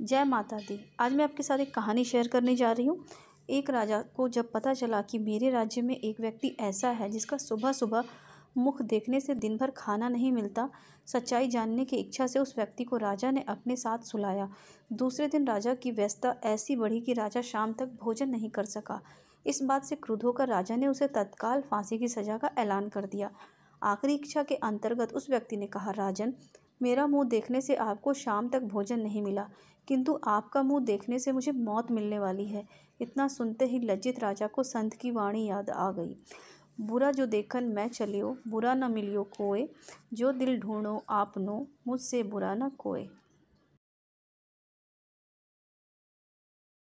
जय माता दी आज मैं आपके साथ एक कहानी शेयर करने जा रही हूँ एक राजा को जब पता चला कि मेरे राज्य में एक व्यक्ति ऐसा है जिसका सुबह सुबह मुख देखने से दिन भर खाना नहीं मिलता सच्चाई जानने की इच्छा से उस व्यक्ति को राजा ने अपने साथ सुलाया दूसरे दिन राजा की व्यस्तता ऐसी बढ़ी कि राजा शाम तक भोजन नहीं कर सका इस बात से क्रुद्ध होकर राजा ने उसे तत्काल फांसी की सज़ा का ऐलान कर दिया आखिरी इच्छा के अंतर्गत उस व्यक्ति ने कहा राजन मेरा मुंह देखने से आपको शाम तक भोजन नहीं मिला किंतु आपका मुंह देखने से मुझे मौत मिलने वाली है इतना सुनते ही लज्जित राजा को संत की वाणी याद आ गई बुरा जो देखन मैं चलियो बुरा न मिलियो कोय जो दिल ढूंढो आपनो मुझसे बुरा न कोए